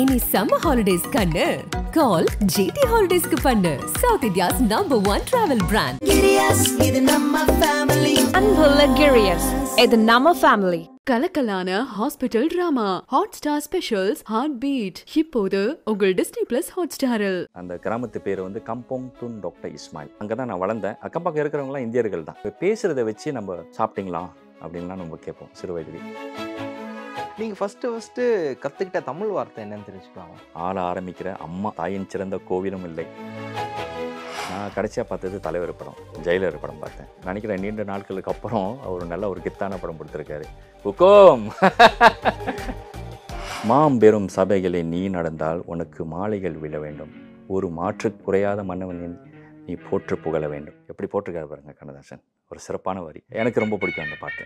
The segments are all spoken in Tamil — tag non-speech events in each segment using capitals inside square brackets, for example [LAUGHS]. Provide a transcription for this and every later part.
இனி சம்மர் ஹாலிடேஸ் கண்ணு கால் ஜிடி ஹாலிடேஸ்க்கு பண்ணு south India's number one travel brand இது நம்ம ஃபேமிலி அன்புள்ள கிரியஸ் இது நம்ம ஃபேமிலி கலக்கலான hospital drama Hotstar specials heartbeat இப்போது உங்கள் டிஸ்னி பிளஸ் ஹாட் ஸ்டாரில் அந்த கிராமத்து பேர் வந்து கம்போங் துன் டாக்டர் இஸ்மாயில் அங்கே தான் நான் வளர்ந்தேன் அக்கம் பக்கம் இருக்கிறவங்களாம் இந்தியர்கள் தான் பேசுறதை வச்சு நம்ம சாப்பிட்டீங்களா அப்படின்லாம் நம்ம கேட்போம் சிறு வயதில் நீங்கள் ஃபஸ்ட்டு ஃபர்ஸ்ட் கற்றுக்கிட்ட தமிழ் வார்த்தை என்னன்னு தெரிஞ்சுக்கலாம் ஆள ஆரம்பிக்கிற அம்மா தாயின் சிறந்த கோவிலும் இல்லை நான் கடைசியாக பார்த்தது தலைவர் படம் ஜெயிலர் படம் பார்த்தேன் நினைக்கிறேன் நீண்ட நாட்களுக்கு அப்புறம் அவர் நல்ல ஒரு கித்தான படம் கொடுத்துருக்காரு உக்கோம் [LAUGHS] மாம்பெரும் சபைகளை நீ நடந்தால் உனக்கு மாலைகள் விழ வேண்டும் ஒரு மாற்று குறையாத மன்னவனின் நீ போற்று புகழ வேண்டும் எப்படி போட்டிருக்காரு பாருங்க கண்ணதாசன் ஒரு சிறப்பான வரி எனக்கு ரொம்ப பிடிக்கும் அந்த பாட்டு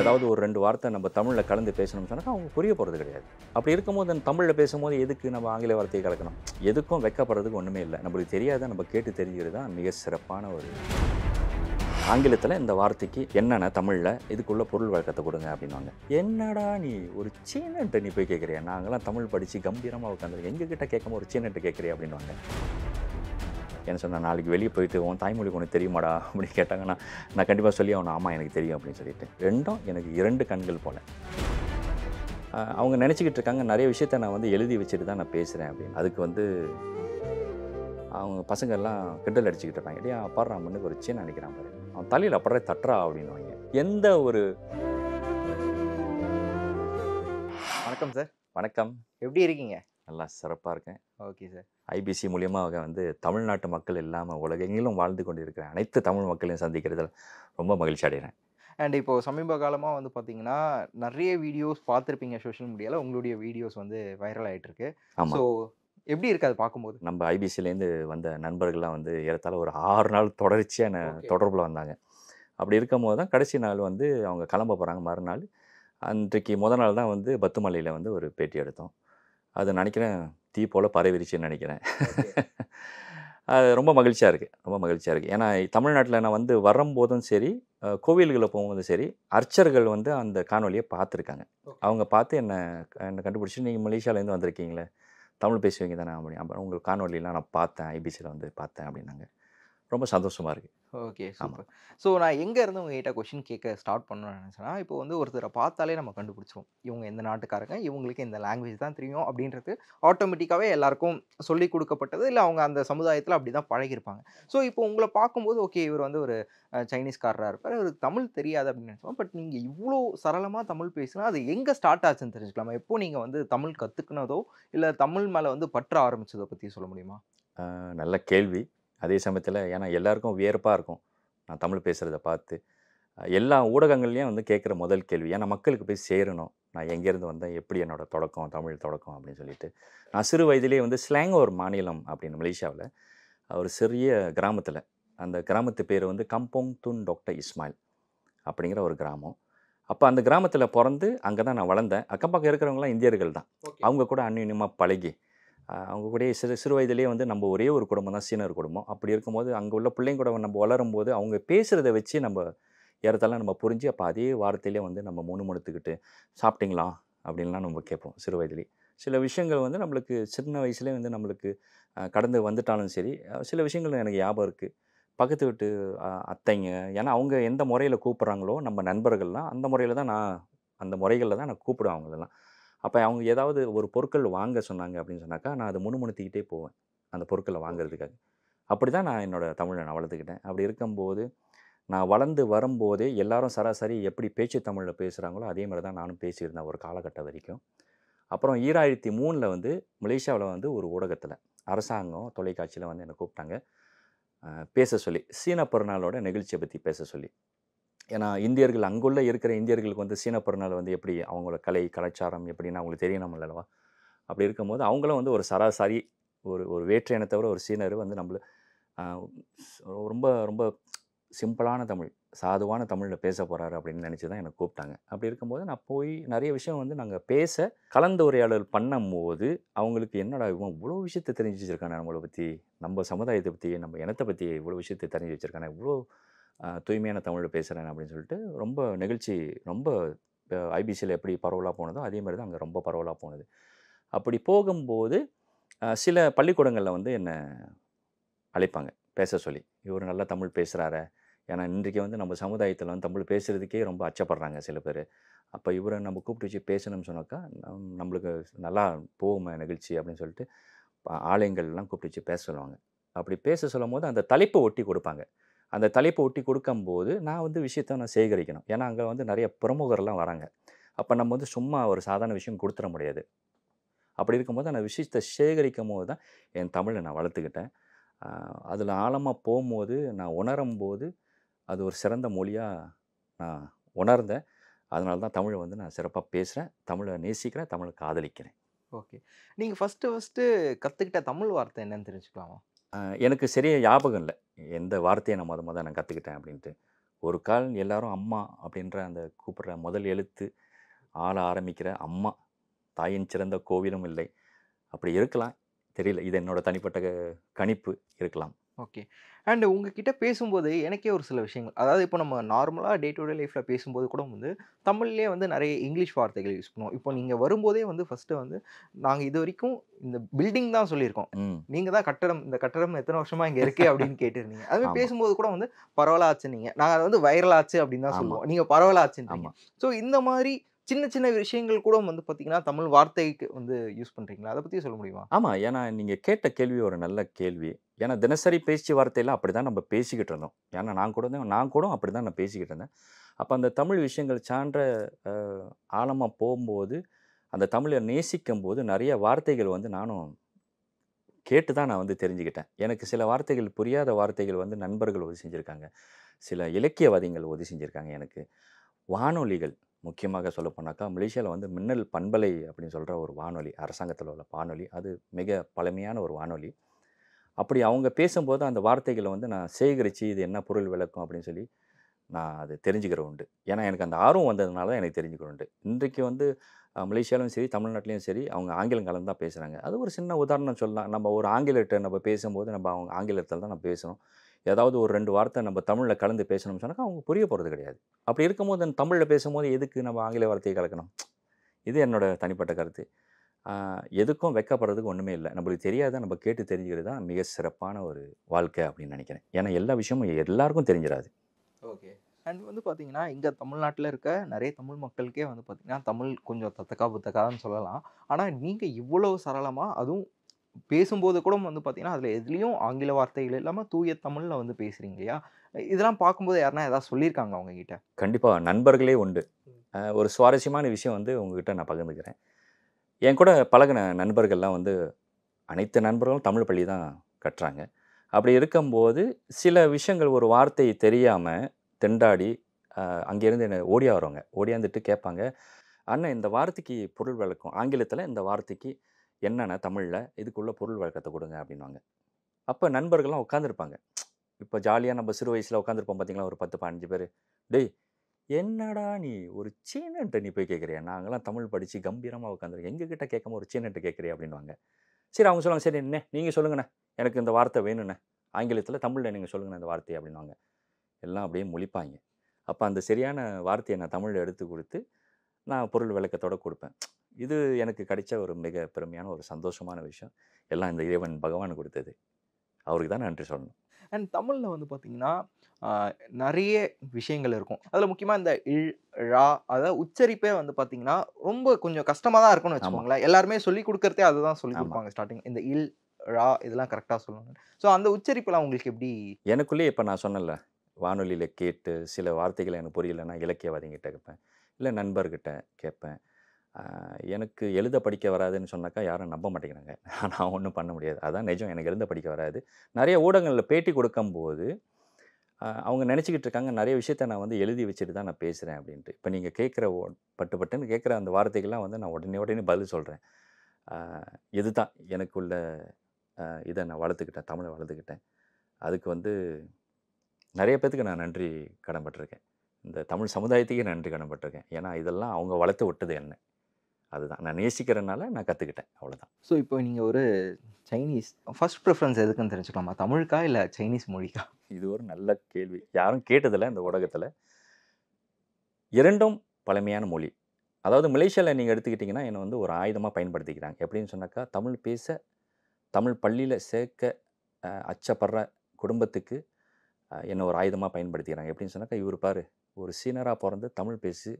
ஏதாவது ஒரு ரெண்டு வார்த்தை நம்ம தமிழில் கலந்து பேசணும்னு சொன்னால் அவங்க புரிய போகிறது கிடையாது அப்படி இருக்கும்போது அந்த தமிழில் பேசும்போது எதுக்கு நம்ம ஆங்கில வார்த்தையை கலக்கணும் எதுக்கும் வைக்கப்படுறதுக்கு ஒன்றுமே இல்லை நம்மளுக்கு தெரியாத நம்ம கேட்டு தெரிஞ்சுக்கிறது தான் மிக சிறப்பான ஒரு ஆங்கிலத்தில் இந்த வார்த்தைக்கு என்னென்ன தமிழில் இதுக்குள்ளே பொருள் வழக்கத்தை கொடுங்க அப்படின்வாங்க என்னடா நீ ஒரு சீனன்ட்டு நீ போய் கேட்குறியா நாங்களாம் தமிழ் படித்து கம்பீரமாக உட்காந்துருக்கேன் எங்ககிட்ட கேட்காம ஒரு சீனன்ட்டு கேட்குறியா அப்படின்வாங்க என்ன சொன்ன நாளைக்கு வெளியே போயிட்டு உன் தாய்மொழி உனக்கு தெரியுமாடா அப்படின்னு கேட்டாங்கன்னா நான் கண்டிப்பாக சொல்லி அவன் ஆமாம் எனக்கு தெரியும் அப்படின்னு சொல்லிட்டு ரெண்டும் எனக்கு இரண்டு கண்கள் போல அவங்க நினச்சிக்கிட்டு இருக்காங்க நிறைய விஷயத்த நான் வந்து எழுதி வச்சுட்டு தான் நான் பேசுகிறேன் அப்படின்னு அதுக்கு வந்து அவங்க பசங்கள்லாம் கிண்டல் அடிச்சுக்கிட்டு இருப்பாங்க இல்லையா பாடுறா மண்ணுக்கு ஒரு சின்ன நினைக்கிறான் பாரு அவன் தலையில் அப்படியே தட்டுறா அப்படின்வாங்க எந்த ஒரு வணக்கம் சார் வணக்கம் எப்படி இருக்கீங்க நல்லா சிறப்பாக இருக்கேன் ஓகே சார் ஐபிசி மூலியமாக வந்து தமிழ்நாட்டு மக்கள் இல்லாமல் உலகெங்கிலும் வாழ்ந்து கொண்டிருக்கிற அனைத்து தமிழ் மக்களையும் சந்திக்கிறதுல ரொம்ப மகிழ்ச்சி அடைகிறேன் அண்ட் இப்போது சமீப காலமாக வந்து பார்த்தீங்கன்னா நிறைய வீடியோஸ் பார்த்துருப்பீங்க சோஷியல் மீடியாவில் உங்களுடைய வீடியோஸ் வந்து வைரல் ஆகிட்டுருக்கு ஸோ எப்படி இருக்குது அது பார்க்கும்போது நம்ம ஐபிசிலேருந்து வந்த நண்பர்கள்லாம் வந்து ஏறத்தாலும் ஒரு ஆறு நாள் தொடர்ச்சியான தொடர்பில் வந்தாங்க அப்படி இருக்கும் போது தான் கடைசி நாள் வந்து அவங்க கிளம்ப போகிறாங்க மறுநாள் அன்றைக்கு முத நாள் தான் வந்து பத்துமலையில் வந்து ஒரு பேட்டி எடுத்தோம் அது நினைக்கிறேன் தீ போல் பரவிருச்சுன்னு நினைக்கிறேன் [LAUGHS] அது ரொம்ப மகிழ்ச்சியாக இருக்குது ரொம்ப மகிழ்ச்சியாக இருக்குது ஏன்னா தமிழ்நாட்டில் நான் வந்து வரும்போதும் சரி கோவில்களை போகும்போதும் சரி அர்ச்சர்கள் வந்து அந்த காணொலியை பார்த்துருக்காங்க அவங்க பார்த்து என்னை என்னை கண்டுபிடிச்சி நீங்கள் மலேசியாவிலேருந்து வந்திருக்கீங்களே தமிழ் பேசுவீங்க தானே அப்படி அப்புறம் உங்கள் காணொலியெலாம் நான் பார்த்தேன் ஐபிசியில் வந்து பார்த்தேன் அப்படின்னாங்க ரொம்ப சந்தோஷமாக இருக்குது ஓகே ஆமாம் ஸோ நான் எங்கே இருந்து உங்ககிட்ட கொஷின் கேட்க ஸ்டார்ட் பண்ணணும்னு நினச்சேன்னா இப்போ வந்து ஒருத்தரை பார்த்தாலே நம்ம கண்டுபிடிச்சிருவோம் இவங்க எந்த நாட்டுக்காரங்க இவங்களுக்கு இந்த லாங்குவேஜ் தான் தெரியும் அப்படின்றது ஆட்டோமேட்டிக்காகவே எல்லாருக்கும் சொல்லி கொடுக்கப்பட்டது இல்லை அவங்க அந்த சமுதாயத்தில் அப்படி தான் பழகிருப்பாங்க ஸோ இப்போ உங்களை பார்க்கும்போது ஓகே இவர் வந்து ஒரு சைனீஸ்காரராக இருப்பார் இவர் தமிழ் தெரியாது அப்படின்னு நினச்சோம் பட் நீங்கள் இவ்வளோ சரளமாக தமிழ் பேசுனா அது எங்கே ஸ்டார்ட் ஆச்சுன்னு தெரிஞ்சுக்கலாமா எப்போ நீங்கள் வந்து தமிழ் கற்றுக்குனதோ இல்லை தமிழ் மேலே வந்து பற்ற ஆரம்பித்ததை பற்றி சொல்ல முடியுமா நல்ல கேள்வி அதே சமயத்தில் ஏன்னா எல்லாருக்கும் வியர்ப்பாக இருக்கும் நான் தமிழ் பேசுகிறத பார்த்து எல்லா ஊடகங்கள்லேயும் வந்து கேட்குற முதல் கேள்வி ஏன்னா மக்களுக்கு போய் சேரணும் நான் எங்கேருந்து வந்தேன் எப்படி என்னோடய தொடக்கம் தமிழ் தொடக்கம் அப்படின்னு சொல்லிட்டு நான் சிறு வயதிலே வந்து ஸ்லாங் ஒரு மாநிலம் அப்படின்னு மலேசியாவில் ஒரு சிறிய கிராமத்தில் அந்த கிராமத்து பேர் வந்து கம்போங் துன் டாக்டர் இஸ்மாயில் அப்படிங்கிற ஒரு கிராமம் அப்போ அந்த கிராமத்தில் பிறந்து அங்கே தான் நான் வளர்ந்தேன் அக்கம் பக்கம் இருக்கிறவங்களாம் இந்தியர்கள் தான் அவங்க கூட அந்யுன்யமாக பழகி அவங்க கூட சிறு சிறு வயதிலேயே வந்து நம்ம ஒரே ஒரு குடும்பம் தான் சீனர் குடும்பம் அப்படி இருக்கும்போது அங்கே உள்ள பிள்ளைங்க கூட நம்ம வளரும் போது அவங்க பேசுகிறத வச்சு நம்ம ஏறத்தாலும் நம்ம புரிஞ்சு அப்போ அதே வார்த்தையிலே வந்து நம்ம மூணு முணுத்துக்கிட்டு சாப்பிட்டீங்களா அப்படின்லாம் நம்ம கேட்போம் சிறு வயதிலே சில விஷயங்கள் வந்து நம்மளுக்கு சின்ன வயசுலேயே வந்து நம்மளுக்கு கடந்து வந்துட்டாலும் சரி சில விஷயங்கள் எனக்கு ஞாபகம் இருக்குது பக்கத்து வீட்டு அத்தைங்க ஏன்னா அவங்க எந்த முறையில் கூப்பிட்றாங்களோ நம்ம நண்பர்கள்லாம் அந்த முறையில் தான் நான் அந்த முறைகளில் தான் நான் கூப்பிடுவேன் அவங்களெல்லாம் அப்போ அவங்க ஏதாவது ஒரு பொருட்கள் வாங்க சொன்னாங்க அப்படின்னு சொன்னாக்கா நான் அதை முணுமுணுத்திக்கிட்டே போவேன் அந்த பொருட்களை வாங்குறதுக்காக அப்படி தான் நான் என்னோடய தமிழை நான் வளர்த்துக்கிட்டேன் அப்படி இருக்கும்போது நான் வளர்ந்து வரும்போதே எல்லாரும் சராசரி எப்படி பேச்சு தமிழில் பேசுகிறாங்களோ அதே மாதிரி தான் நானும் பேசியிருந்தேன் ஒரு காலகட்டம் வரைக்கும் அப்புறம் ஈராயிரத்தி மூணில் வந்து மலேசியாவில் வந்து ஒரு ஊடகத்தில் அரசாங்கம் தொலைக்காட்சியில் வந்து என்னை கூப்பிட்டாங்க பேச சொல்லி சீன பிறநாளோட நிகழ்ச்சியை பற்றி பேச சொல்லி ஏன்னா இந்தியர்கள் அங்குள்ள இருக்கிற இந்தியர்களுக்கு வந்து சீன பிறநாள் வந்து எப்படி அவங்களோட கலை கலாச்சாரம் எப்படின்னு அவங்களுக்கு தெரியணும் அல்லவா அப்படி இருக்கும்போது அவங்களும் வந்து ஒரு சராசரி ஒரு ஒரு வேற்று இனத்தவிர ஒரு சீனர் வந்து நம்மள ரொம்ப ரொம்ப சிம்பிளான தமிழ் சாதுவான தமிழில் பேச போகிறாரு அப்படின்னு நினச்சி தான் எனக்கு கூப்பிட்டாங்க அப்படி இருக்கும்போது நான் போய் நிறைய விஷயம் வந்து நாங்கள் பேச கலந்துரையாடல் பண்ணும்போது அவங்களுக்கு என்னடா இவன் இவ்வளோ விஷயத்தை தெரிஞ்சு வச்சுருக்கானே நம்மளை பற்றி நம்ம சமுதாயத்தை பற்றி நம்ம இனத்தை பற்றி இவ்வளோ விஷயத்தை தெரிஞ்சு வச்சுருக்கானே இவ்வளோ தூய்மையான தமிழ் பேசுகிறேன் அப்படின்னு சொல்லிட்டு ரொம்ப நிகழ்ச்சி ரொம்ப ஐபிசியில் எப்படி பரவலாக போனதோ அதே மாதிரி தான் அங்கே ரொம்ப பரவலாக போனது அப்படி போகும்போது சில பள்ளிக்கூடங்களில் வந்து என்னை அழைப்பாங்க பேச சொல்லி இவர் நல்லா தமிழ் பேசுகிறார ஏன்னா இன்றைக்கே வந்து நம்ம சமுதாயத்தில் வந்து தமிழ் பேசுகிறதுக்கே ரொம்ப அச்சப்படுறாங்க சில பேர் அப்போ இவரை நம்ம கூப்பிட்டு வச்சு பேசணும்னு சொன்னாக்கா நம்மளுக்கு நல்லா போகுமே நிகழ்ச்சி அப்படின்னு சொல்லிட்டு ஆலயங்கள்லாம் கூப்பிட்டு வச்சு பேச சொல்லுவாங்க அப்படி பேச சொல்லும் போது அந்த தலைப்பை ஒட்டி கொடுப்பாங்க அந்த தலைப்பை ஒட்டி கொடுக்கும்போது நான் வந்து விஷயத்த நான் சேகரிக்கணும் ஏன்னா அங்கே வந்து நிறைய பிரமுகர்லாம் வராங்க அப்போ நம்ம வந்து சும்மா ஒரு சாதாரண விஷயம் கொடுத்துட முடியாது அப்படி இருக்கும்போது அந்த விஷயத்தை சேகரிக்கும் போது தான் என் தமிழை நான் வளர்த்துக்கிட்டேன் அதில் ஆழமாக போகும்போது நான் உணரும் போது அது ஒரு சிறந்த மொழியாக நான் உணர்ந்தேன் அதனால தான் தமிழை வந்து நான் சிறப்பாக பேசுகிறேன் தமிழை நேசிக்கிறேன் தமிழை காதலிக்கிறேன் ஓகே நீங்கள் ஃபஸ்ட்டு ஃபஸ்ட்டு கற்றுக்கிட்ட தமிழ் வார்த்தை என்னன்னு தெரிஞ்சுக்கலாமா எனக்கு சரியாக ஞாபகம் இல்லை எந்த வார்த்தையை நான் மொதல் மொதல் நான் கற்றுக்கிட்டேன் அப்படின்ட்டு ஒரு கால் எல்லாரும் அம்மா அப்படின்ற அந்த கூப்பிட்ற முதல் எழுத்து ஆள ஆரம்பிக்கிற அம்மா தாயின் சிறந்த கோவிலும் இல்லை அப்படி இருக்கலாம் தெரியல இது என்னோடய தனிப்பட்ட கணிப்பு இருக்கலாம் ஓகே அண்டு உங்ககிட்ட பேசும்போது எனக்கே ஒரு சில விஷயங்கள் அதாவது இப்போ நம்ம நார்மலாக டே டு டே லைஃப்பில் பேசும்போது கூட வந்து தமிழ்லேயே வந்து நிறைய இங்கிலீஷ் வார்த்தைகள் யூஸ் பண்ணுவோம் இப்போ நீங்கள் வரும்போதே வந்து ஃபஸ்ட்டு வந்து நாங்கள் இது வரைக்கும் இந்த பில்டிங் தான் சொல்லியிருக்கோம் நீங்கள் தான் கட்டடம் இந்த கட்டடம் எத்தனை வருஷமாக இங்கே இருக்குது [LAUGHS] அப்படின்னு கேட்டிருந்தீங்க அதுவே பேசும்போது கூட வந்து பரவாயில்ல நீங்கள் நாங்கள் அதை வந்து வைரல் ஆச்சு அப்படின்னு தான் சொல்லுவோம் நீங்கள் பரவலாச்சுன்னு ஸோ இந்த மாதிரி சின்ன சின்ன விஷயங்கள் கூட வந்து பார்த்தீங்கன்னா தமிழ் வார்த்தைக்கு வந்து யூஸ் பண்ணுறீங்களா அதை பற்றி சொல்ல முடியுமா ஆமாம் ஏன்னா நீங்கள் கேட்ட கேள்வி ஒரு நல்ல கேள்வி ஏன்னா தினசரி பேச்சு வார்த்தையெல்லாம் அப்படி தான் நம்ம பேசிக்கிட்டு இருந்தோம் ஏன்னா நான் கூட நான் கூட அப்படி தான் நான் பேசிக்கிட்டு இருந்தேன் அப்போ அந்த தமிழ் விஷயங்கள் சான்ற ஆழமாக போகும்போது அந்த தமிழை நேசிக்கும் போது நிறைய வார்த்தைகள் வந்து நானும் கேட்டு தான் நான் வந்து தெரிஞ்சுக்கிட்டேன் எனக்கு சில வார்த்தைகள் புரியாத வார்த்தைகள் வந்து நண்பர்கள் உதவி செஞ்சுருக்காங்க சில இலக்கியவாதிகள் உதவி செஞ்சுருக்காங்க எனக்கு வானொலிகள் முக்கியமாக சொல்லப்போனாக்கா மலேசியாவில் வந்து மின்னல் பண்பலை அப்படின்னு சொல்கிற ஒரு வானொலி அரசாங்கத்தில் உள்ள வானொலி அது மிக பழமையான ஒரு வானொலி அப்படி அவங்க பேசும்போது அந்த வார்த்தைகளை வந்து நான் சேகரித்து இது என்ன பொருள் விளக்கும் அப்படின்னு சொல்லி நான் அது தெரிஞ்சுக்கிற உண்டு ஏன்னா எனக்கு அந்த ஆர்வம் வந்ததுனால தான் எனக்கு தெரிஞ்சுக்கிற உண்டு இன்றைக்கு வந்து மலேசியாலும் சரி தமிழ்நாட்டிலையும் சரி அவங்க ஆங்கிலம் கலந்து தான் பேசுகிறாங்க அது ஒரு சின்ன உதாரணம் சொல்லலாம் நம்ம ஒரு ஆங்கிலத்தை நம்ம பேசும்போது நம்ம அவங்க ஆங்கிலத்தில் தான் நம்ம பேசுகிறோம் ஏதாவது ஒரு ரெண்டு வார்த்தை நம்ம தமிழில் கலந்து பேசணும்னு சொன்னாக்கா அவங்க புரிய போகிறது கிடையாது அப்படி இருக்கும்போது தமிழில் பேசும்போது எதுக்கு நம்ம ஆங்கில வார்த்தையை கலக்கணும் இது என்னோடய தனிப்பட்ட கருத்து எதுக்கும் வைக்கப்படுறதுக்கு ஒன்றுமே இல்லை நம்மளுக்கு தெரியாத நம்ம கேட்டு தெரிஞ்சுக்கிறது தான் மிக சிறப்பான ஒரு வாழ்க்கை அப்படின்னு நினைக்கிறேன் ஏன்னா எல்லா விஷயமும் எல்லாருக்கும் தெரிஞ்சிடாது ஓகே அண்ட் வந்து பார்த்தீங்கன்னா இங்கே தமிழ்நாட்டில் இருக்க நிறைய தமிழ் மக்களுக்கே வந்து பார்த்தீங்கன்னா தமிழ் கொஞ்சம் தத்தக்கா புத்தக்காதான்னு சொல்லலாம் ஆனால் நீங்கள் இவ்வளோ சரளமாக அதுவும் பேசும்போது கூட வந்து பார்த்தீங்கன்னா அதில் எதுலேயும் ஆங்கில வார்த்தைகள் இல்லாமல் தூய தமிழில் வந்து பேசுகிறீங்க இல்லையா இதெல்லாம் பார்க்கும்போது யாருன்னா எதாவது சொல்லியிருக்காங்க அவங்கக்கிட்ட கண்டிப்பாக நண்பர்களே உண்டு ஒரு சுவாரஸ்யமான விஷயம் வந்து உங்ககிட்ட நான் பகிர்ந்துக்கிறேன் என் கூட பழகின நண்பர்கள்லாம் வந்து அனைத்து நண்பர்களும் தமிழ் பள்ளி தான் கட்டுறாங்க அப்படி இருக்கும்போது சில விஷயங்கள் ஒரு வார்த்தை தெரியாமல் திண்டாடி அங்கேருந்து என்னை ஓடியா வருவாங்க ஓடியாந்துட்டு கேட்பாங்க அண்ணன் இந்த வார்த்தைக்கு பொருள் வழக்கம் ஆங்கிலத்தில் இந்த வார்த்தைக்கு என்னென்ன தமிழில் இதுக்குள்ளே பொருள் விளக்கத்தை கொடுங்க அப்படின்வாங்க அப்போ நண்பர்கள்லாம் உட்காந்துருப்பாங்க இப்போ ஜாலியாக நம்ம சிறு வயசில் உட்காந்துருப்போம் பார்த்தீங்களா ஒரு பத்து பதினஞ்சு பேர் டேய் என்னடா நீ ஒரு சீனன்ட்டு நீ போய் கேட்குறியா நாங்களாம் தமிழ் படித்து கம்பீரமாக உட்காந்துருக்கேன் எங்ககிட்ட கேட்காம ஒரு சீனன்ட்டு கேட்குறியா அப்படின்வாங்க சரி அவங்க சொல்லுவாங்க சரி என்ன நீங்கள் சொல்லுங்கண்ணே எனக்கு இந்த வார்த்தை வேணுண்ணே ஆங்கிலத்தில் தமிழில் நீங்கள் சொல்லுங்கண்ணே இந்த வார்த்தையை அப்படின்வாங்க எல்லாம் அப்படியே முழிப்பாங்க அப்போ அந்த சரியான வார்த்தையை நான் தமிழில் எடுத்து கொடுத்து நான் பொருள் விளக்கத்தோடு கொடுப்பேன் இது எனக்கு கிடைச்ச ஒரு மிக பெருமையான ஒரு சந்தோஷமான விஷயம் எல்லாம் இந்த இறைவன் பகவான் கொடுத்தது அவருக்கு தான் நன்றி சொல்லணும் அண்ட் தமிழில் வந்து பார்த்திங்கன்னா நிறைய விஷயங்கள் இருக்கும் அதில் முக்கியமாக இந்த இழ் ழா அதாவது உச்சரிப்பே வந்து பார்த்தீங்கன்னா ரொம்ப கொஞ்சம் கஷ்டமாக தான் இருக்கும்னு வச்சுக்கோங்களேன் எல்லாருமே சொல்லி கொடுக்குறதே அதுதான் சொல்லி கொடுப்பாங்க ஸ்டார்டிங் இந்த இல் ழா இதெல்லாம் கரெக்டாக சொல்லுவாங்க ஸோ அந்த உச்சரிப்பெல்லாம் உங்களுக்கு எப்படி எனக்குள்ளேயே இப்போ நான் சொன்னல வானொலியில் கேட்டு சில வார்த்தைகள் எனக்கு புரியலைன்னா இலக்கியவாதிங்கிட்ட கேட்பேன் இல்லை நண்பர்கிட்ட கேட்பேன் எனக்கு எழுத படிக்க வராதுன்னு சொன்னாக்கா யாரும் நம்ப மாட்டேங்கிறாங்க [LAUGHS] நான் ஒன்றும் பண்ண முடியாது அதான் நிஜம் எனக்கு எழுத படிக்க வராது நிறைய ஊடகங்களில் பேட்டி கொடுக்கும்போது அவங்க நினச்சிக்கிட்டு இருக்காங்க நிறைய விஷயத்த நான் வந்து எழுதி வச்சுட்டு தான் நான் பேசுகிறேன் அப்படின்ட்டு இப்போ நீங்கள் கேட்குற ஓ பட்டு பட்டுன்னு கேட்குற அந்த வார்த்தைகள்லாம் வந்து நான் உடனே உடனே பதில் சொல்கிறேன் இதுதான் எனக்குள்ள இதை நான் வளர்த்துக்கிட்டேன் தமிழை வளர்த்துக்கிட்டேன் அதுக்கு வந்து நிறைய பேர்த்துக்கு நான் நன்றி கடன்பட்டிருக்கேன் இந்த தமிழ் சமுதாயத்துக்கே நன்றி கடன்பட்டிருக்கேன் ஏன்னா இதெல்லாம் அவங்க வளர்த்து விட்டது என்ன அதுதான் நான் நேசிக்கிறதுனால நான் கற்றுக்கிட்டேன் அவ்வளோதான் ஸோ இப்போ நீங்கள் ஒரு சைனீஸ் ஃபஸ்ட் ப்ரிஃபரன்ஸ் எதுக்குன்னு தெரிஞ்சுக்கலாமா தமிழுக்கா இல்லை சைனீஸ் மொழிக்கா இது ஒரு நல்ல கேள்வி யாரும் கேட்டதில்லை இந்த ஊடகத்தில் இரண்டும் பழமையான மொழி அதாவது மலேசியாவில் நீங்கள் எடுத்துக்கிட்டிங்கன்னா என்னை வந்து ஒரு ஆயுதமாக பயன்படுத்திக்கிறாங்க எப்படின்னு சொன்னாக்கா தமிழ் பேச தமிழ் பள்ளியில் சேர்க்க அச்சப்படுற குடும்பத்துக்கு என்னை ஒரு ஆயுதமாக பயன்படுத்திக்கிறாங்க எப்படின்னு சொன்னாக்கா இவர் பாரு ஒரு சீனராக பிறந்து தமிழ் பேசி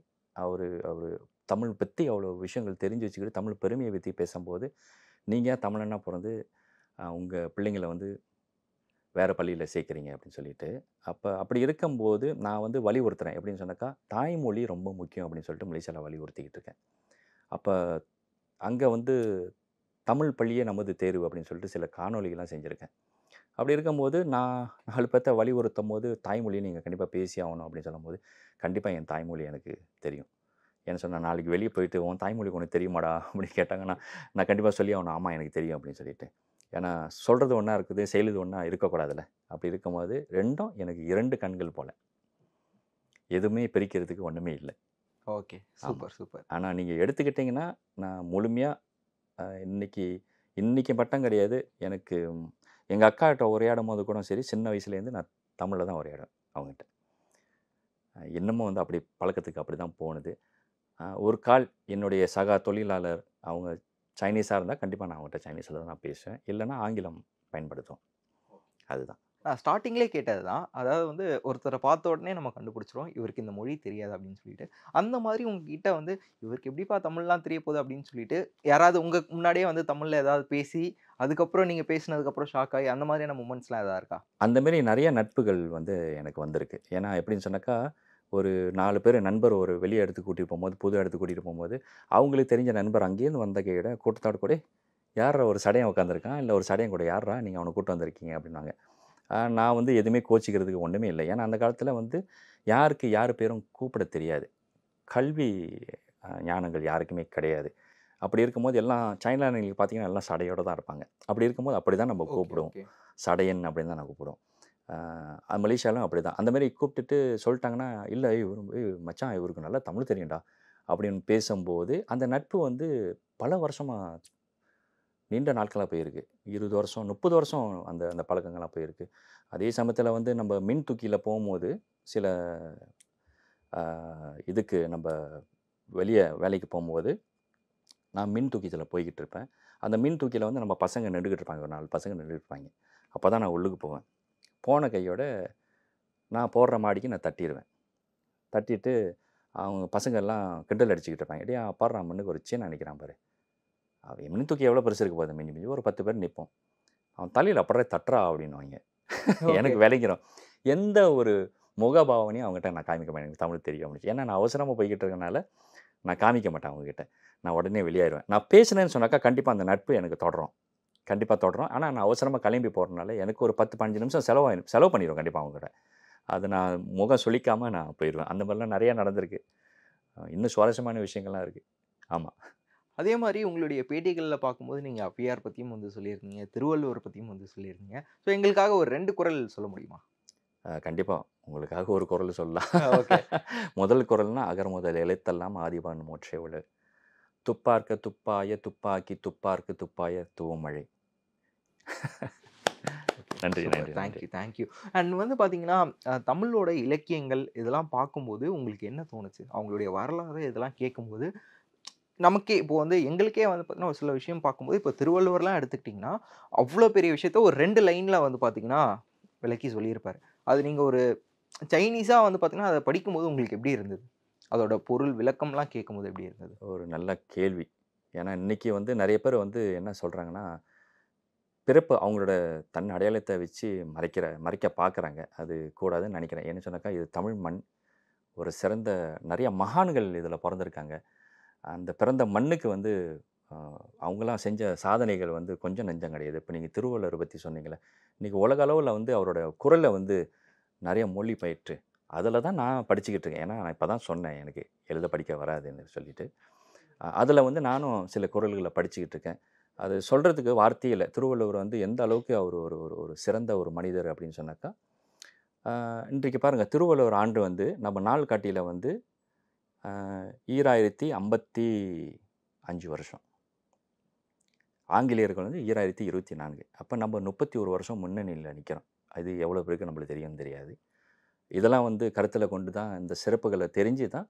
அவர் அவர் தமிழ் பற்றி அவ்வளோ விஷயங்கள் தெரிஞ்சு வச்சுக்கிட்டு தமிழ் பெருமையை பற்றி பேசும்போது நீங்கள் தமிழன்னா பிறந்து உங்கள் பிள்ளைங்களை வந்து வேறு பள்ளியில் சேர்க்குறீங்க அப்படின்னு சொல்லிட்டு அப்போ அப்படி இருக்கும்போது நான் வந்து வலியுறுத்துகிறேன் எப்படின்னு சொன்னாக்கா தாய்மொழி ரொம்ப முக்கியம் அப்படின்னு சொல்லிட்டு மலேசியாவில் வலியுறுத்திக்கிட்டு இருக்கேன் அப்போ அங்கே வந்து தமிழ் பள்ளியே நமது தேர்வு அப்படின்னு சொல்லிட்டு சில காணொலிகள்லாம் செஞ்சுருக்கேன் அப்படி இருக்கும்போது நான் நாலு பேர்த்த வலியுறுத்தும் போது தாய்மொழியை நீங்கள் கண்டிப்பாக பேசி ஆகணும் அப்படின்னு சொல்லும்போது கண்டிப்பாக என் தாய்மொழி எனக்கு தெரியும் என்ன சொன்ன நாளைக்கு வெளியே போயிட்டு உன் தாய்மொழிக்கு உனக்கு தெரியுமாடா அப்படின்னு கேட்டாங்கன்னா நான் கண்டிப்பாக சொல்லி அவனை ஆமாம் எனக்கு தெரியும் அப்படின்னு சொல்லிட்டு ஏன்னா சொல்கிறது ஒன்றா இருக்குது செய்கிறது ஒன்றா இருக்கக்கூடாதுல்ல அப்படி இருக்கும்போது ரெண்டும் எனக்கு இரண்டு கண்கள் போல் எதுவுமே பிரிக்கிறதுக்கு ஒன்றுமே இல்லை ஓகே சூப்பர் சூப்பர் ஆனால் நீங்கள் எடுத்துக்கிட்டிங்கன்னா நான் முழுமையாக இன்றைக்கி இன்றைக்கி மட்டும் கிடையாது எனக்கு எங்கள் அக்காக்கிட்ட உரையாடும் போது கூட சரி சின்ன வயசுலேருந்து நான் தமிழில் தான் உரையாடுவேன் அவங்ககிட்ட இன்னமும் வந்து அப்படி பழக்கத்துக்கு அப்படி தான் போனது ஒரு கால் என்னுடைய சகா தொழிலாளர் அவங்க சைனீஸாக இருந்தால் கண்டிப்பாக நான் அவங்ககிட்ட சைனீஸில் தான் நான் பேசுவேன் இல்லைனா ஆங்கிலம் பயன்படுத்தும் அதுதான் நான் ஸ்டார்டிங்லேயே கேட்டது தான் அதாவது வந்து ஒருத்தரை பார்த்த உடனே நம்ம கண்டுபிடிச்சிரும் இவருக்கு இந்த மொழி தெரியாது அப்படின்னு சொல்லிட்டு அந்த மாதிரி உங்ககிட்ட வந்து இவருக்கு எப்படிப்பா தமிழ்லாம் தெரிய போகுது அப்படின்னு சொல்லிட்டு யாராவது உங்கள் முன்னாடியே வந்து தமிழில் ஏதாவது பேசி அதுக்கப்புறம் நீங்கள் பேசினதுக்கப்புறம் ஷாக் ஆகி அந்த மாதிரியான மூமெண்ட்ஸ்லாம் எதாவது இருக்கா அந்தமாரி நிறைய நட்புகள் வந்து எனக்கு வந்திருக்கு ஏன்னா எப்படின்னு சொன்னாக்கா ஒரு நாலு பேர் நண்பர் ஒரு வெளியே இடத்துக்கு கூட்டிகிட்டு போகும்போது புது இடத்துக்கு கூட்டிகிட்டு போகும்போது அவங்களுக்கு தெரிஞ்ச நண்பர் அங்கேருந்து வந்த கையிட கூட்டத்தோட கூட யார் ஒரு சடையன் உட்காந்துருக்கான் இல்லை ஒரு சடையன் கூட யாரா நீங்கள் அவனை கூட்டு வந்திருக்கீங்க அப்படின்னாங்க நான் வந்து எதுவுமே கோச்சிக்கிறதுக்கு ஒன்றுமே இல்லை ஏன்னா அந்த காலத்தில் வந்து யாருக்கு யார் பேரும் கூப்பிட தெரியாது கல்வி ஞானங்கள் யாருக்குமே கிடையாது அப்படி இருக்கும்போது எல்லாம் சைனாங்களுக்கு பார்த்தீங்கன்னா எல்லாம் சடையோடு தான் இருப்பாங்க அப்படி இருக்கும்போது அப்படி தான் நம்ம கூப்பிடுவோம் சடையன் அப்படின்னு தான் நான் கூப்பிடுவோம் மலேசியாலும் அப்படி தான் அந்தமாரி கூப்பிட்டுட்டு சொல்லிட்டாங்கன்னா இல்லை இவர் மச்சான் இவருக்கு நல்லா தமிழ் தெரியும்டா அப்படின்னு பேசும்போது அந்த நட்பு வந்து பல வருஷமாக நீண்ட நாட்களாக போயிருக்கு இருபது வருஷம் முப்பது வருஷம் அந்த அந்த பழக்கங்களாக போயிருக்கு அதே சமயத்தில் வந்து நம்ம மின் தூக்கியில் போகும்போது சில இதுக்கு நம்ம வெளியே வேலைக்கு போகும்போது நான் மின் தூக்கியத்தில் போய்கிட்டு இருப்பேன் அந்த மின் தூக்கியில் வந்து நம்ம பசங்க நின்றுக்கிட்டு இருப்பாங்க ஒரு நாலு பசங்க நின்றுட்டு இருப்பாங்க அப்போ தான் நான் உள்ளுக்கு போவேன் போன கையோட நான் போடுற மாடிக்கு நான் தட்டிடுவேன் தட்டிட்டு அவங்க பசங்கள்லாம் கிண்டல் அடிச்சுக்கிட்டு இருப்பாங்க இடையே பாடுறா மண்ணுக்கு ஒரு சீன் நினைக்கிறான் பாரு அவன் எம்னி தூக்கி எவ்வளோ பெருசு இருக்க போகுது மிஞ்சி மிஞ்சி ஒரு பத்து பேர் நிற்போம் அவன் தலையில் அப்புறம் தட்டுறா அப்படின்வாங்க எனக்கு விளைக்கிறோம் எந்த ஒரு முகபாவனையும் அவங்ககிட்ட நான் காமிக்க மாட்டேன் எனக்கு தமிழ் தெரியும் அப்படின்னு ஏன்னா நான் அவசரமாக போய்கிட்டு இருக்கனால நான் காமிக்க மாட்டேன் அவங்ககிட்ட நான் உடனே வெளியாயிடுவேன் நான் பேசினேன்னு சொன்னாக்கா கண்டிப்பாக அந்த நட்பு எனக்கு தொடரும் கண்டிப்பாக தொடரும் ஆனால் நான் அவசரமாக கிளம்பி போகிறனால எனக்கு ஒரு பத்து பதினஞ்சு நிமிஷம் செலவாயிடும் செலவு பண்ணிடுவோம் கண்டிப்பாக அவங்ககிட்ட அது நான் முகம் சொல்லிக்காமல் நான் போயிடுவேன் அந்த மாதிரிலாம் நிறையா நடந்திருக்கு இன்னும் சுவாரஸ்யமான விஷயங்கள்லாம் இருக்குது ஆமாம் அதே மாதிரி உங்களுடைய பேட்டிகளில் பார்க்கும்போது நீங்கள் அப்பியார் பற்றியும் வந்து சொல்லியிருந்தீங்க திருவள்ளுவர் பற்றியும் வந்து சொல்லியிருந்தீங்க ஸோ எங்களுக்காக ஒரு ரெண்டு குரல் சொல்ல முடியுமா கண்டிப்பாக உங்களுக்காக ஒரு குரல் சொல்லலாம் [LAUGHS] முதல் குரல்னா அகர் முதல் எழுத்தெல்லாம் ஆதிபான் மோட்சை உழு துப்பார்க்க துப்பாய துப்பாக்கி துப்பார்க்கு துப்பாய தூவமழை நன்றி நன்றி தேங்க்யூ தேங்க்யூ அண்ட் வந்து பார்த்தீங்கன்னா தமிழோட இலக்கியங்கள் இதெல்லாம் பார்க்கும்போது உங்களுக்கு என்ன தோணுச்சு அவங்களுடைய வரலாறு இதெல்லாம் கேட்கும்போது நமக்கே இப்போ வந்து எங்களுக்கே வந்து பார்த்தீங்கன்னா ஒரு சில விஷயம் பார்க்கும்போது இப்போ திருவள்ளுவர்லாம் எடுத்துக்கிட்டிங்கன்னா அவ்வளோ பெரிய விஷயத்த ஒரு ரெண்டு லைனில் வந்து பார்த்தீங்கன்னா விளக்கி சொல்லியிருப்பார் அது நீங்கள் ஒரு சைனீஸாக வந்து பார்த்தீங்கன்னா அதை படிக்கும்போது உங்களுக்கு எப்படி இருந்தது அதோட பொருள் விளக்கம்லாம் கேட்கும்போது எப்படி இருந்தது ஒரு நல்ல கேள்வி ஏன்னா இன்றைக்கி வந்து நிறைய பேர் வந்து என்ன சொல்கிறாங்கன்னா பிறப்பு அவங்களோட தன் அடையாளத்தை வச்சு மறைக்கிற மறைக்க பார்க்குறாங்க அது கூடாதுன்னு நினைக்கிறேன் என்ன சொன்னாக்கா இது தமிழ் மண் ஒரு சிறந்த நிறைய மகான்கள் இதில் பிறந்திருக்காங்க அந்த பிறந்த மண்ணுக்கு வந்து அவங்களாம் செஞ்ச சாதனைகள் வந்து கொஞ்சம் நெஞ்சம் கிடையாது இப்போ நீங்கள் திருவள்ளுவர் பற்றி சொன்னீங்களே இன்றைக்கி உலக அளவில் வந்து அவரோட குரலை வந்து நிறைய மொழி பயிற்று அதில் தான் நான் படிச்சுக்கிட்டு இருக்கேன் ஏன்னா நான் இப்போ தான் சொன்னேன் எனக்கு எழுத படிக்க வராதுன்னு சொல்லிட்டு அதில் வந்து நானும் சில குரல்களை படிச்சுக்கிட்டு இருக்கேன் அது சொல்கிறதுக்கு வார்த்தையே இல்லை திருவள்ளுவர் வந்து எந்த அளவுக்கு அவர் ஒரு ஒரு ஒரு சிறந்த ஒரு மனிதர் அப்படின்னு சொன்னாக்கா இன்றைக்கு பாருங்கள் திருவள்ளுவர் ஆண்டு வந்து நம்ம நாள் காட்டியில் வந்து ஈராயிரத்தி ஐம்பத்தி அஞ்சு வருஷம் ஆங்கிலேயர்கள் வந்து ஈராயிரத்தி இருபத்தி நான்கு அப்போ நம்ம முப்பத்தி ஒரு வருஷம் முன்னணியில் நிற்கிறோம் அது எவ்வளோ பேருக்கு நம்மளுக்கு தெரியும் தெரியாது இதெல்லாம் வந்து கருத்தில் கொண்டு தான் இந்த சிறப்புகளை தெரிஞ்சு தான்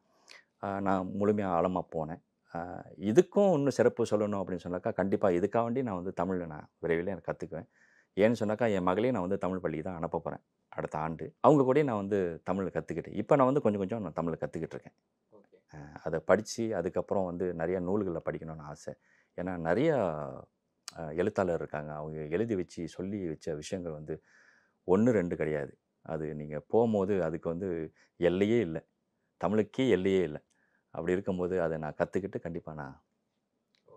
நான் முழுமையாக ஆழமாக போனேன் இதுக்கும் இன்னும் சிறப்பு சொல்லணும் அப்படின்னு சொன்னாக்கா கண்டிப்பாக இதுக்காக வேண்டி நான் வந்து தமிழில் நான் விரைவில் நான் கற்றுக்குவேன் ஏன்னு சொன்னாக்கா என் மகளையும் நான் வந்து தமிழ் பள்ளிக்கு தான் அனுப்ப போகிறேன் அடுத்த ஆண்டு அவங்க கூட நான் வந்து தமிழை கற்றுக்கிட்டேன் இப்போ நான் வந்து கொஞ்சம் கொஞ்சம் நான் தமிழை கற்றுக்கிட்டு இருக்கேன் அதை படித்து அதுக்கப்புறம் வந்து நிறையா நூல்களை படிக்கணும்னு ஆசை ஏன்னா நிறையா எழுத்தாளர் இருக்காங்க அவங்க எழுதி வச்சு சொல்லி வச்ச விஷயங்கள் வந்து ஒன்று ரெண்டு கிடையாது அது நீங்கள் போகும்போது அதுக்கு வந்து எல்லையே இல்லை தமிழுக்கே எல்லையே இல்லை அப்படி இருக்கும்போது அதை நான் கற்றுக்கிட்டு கண்டிப்பாக நான்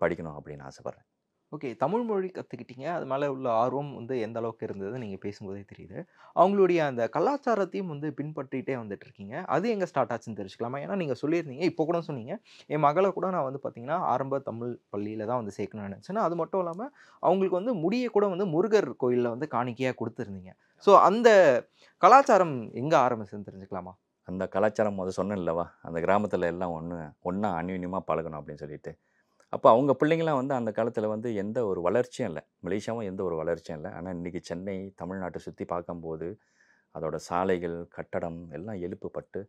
படிக்கணும் அப்படின்னு ஆசைப்பட்றேன் ஓகே தமிழ் மொழி கற்றுக்கிட்டீங்க அது மேலே உள்ள ஆர்வம் வந்து எந்த அளவுக்கு இருந்தது நீங்கள் பேசும்போதே தெரியுது அவங்களுடைய அந்த கலாச்சாரத்தையும் வந்து பின்பற்றிகிட்டே வந்துட்டு இருக்கீங்க அது எங்கே ஸ்டார்ட் ஆச்சுன்னு தெரிஞ்சுக்கலாமா ஏன்னா நீங்கள் சொல்லியிருந்தீங்க இப்போ கூட சொன்னீங்க என் மகளை கூட நான் வந்து பார்த்தீங்கன்னா ஆரம்ப தமிழ் பள்ளியில் தான் வந்து சேர்க்கணும்னு நினச்சேன்னா அது மட்டும் இல்லாமல் அவங்களுக்கு வந்து முடியை கூட வந்து முருகர் கோயிலில் வந்து காணிக்கையாக கொடுத்துருந்தீங்க ஸோ அந்த கலாச்சாரம் எங்கே ஆரம்பிச்சுன்னு தெரிஞ்சுக்கலாமா அந்த கலாச்சாரம் முதல் சொன்னேன் அந்த கிராமத்தில் எல்லாம் ஒன்று ஒன்றா அந்யூன்யமாக பழகணும் அப்படின்னு சொல்லிட்டு அப்போ அவங்க பிள்ளைங்களாம் வந்து அந்த காலத்தில் வந்து எந்த ஒரு வளர்ச்சியும் இல்லை மலேசியாவும் எந்த ஒரு வளர்ச்சியும் இல்லை ஆனால் இன்றைக்கி சென்னை தமிழ்நாட்டை சுற்றி பார்க்கும்போது அதோடய சாலைகள் கட்டடம் எல்லாம் எழுப்புப்பட்டு